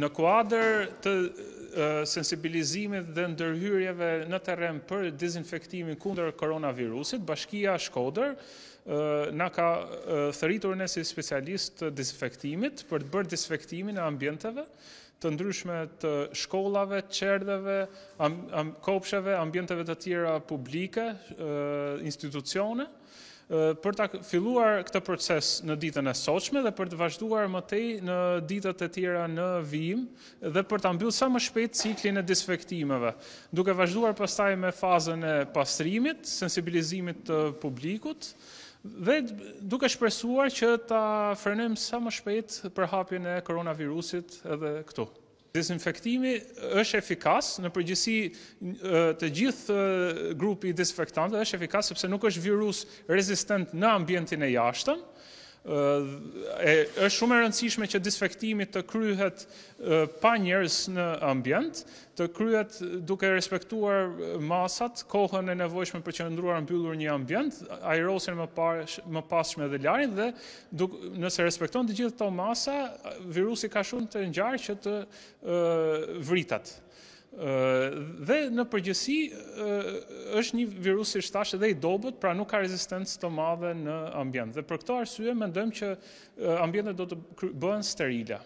në kuadër të sensibilizimit dhe ndërhyrjeve në teren për dezinfektimin kunder koronavirusit, bashkia Shkoder në ka thëritur në si specialist të dezinfektimit për të bërë dezinfektimin e ambjenteve të ndryshme të shkollave, qerdheve, kopsheve, ambjenteve të tjera publike, institucione, për ta filluar këtë proces në ditën e sotshme dhe për të vazhduar më tej në ditët e tjera në vijim dhe për ta mbyllur sa më shpejt ciklin e disfektimeve, duke vazhduar pastaj me fazën e pastrimit, sensibilizimit të publikut dhe duke shpresuar që ta frenojmë sa më shpejt përhapjen e koronavirusit edhe këtu disinfektimi është efikas, në përgjësi të gjithë grupi disinfektante është efikas, sepse nuk është virus rezistent në ambientin e jashtën është shumë e rëndësishme që disfektimi të kryhet pa njerës në ambient, të kryhet duke respektuar masat, kohën e nevojshme për që nëndruar në pyllur një ambient, aerosin më pasme dhe larin, dhe nëse respekton të gjithë të masa, virusi ka shumë të njarë që të vritat dhe në përgjësi është një virus i shtash edhe i dobut, pra nuk ka rezistencë të madhe në ambjend. Dhe për këto arsye, mendojmë që ambjendet do të bëhen sterile.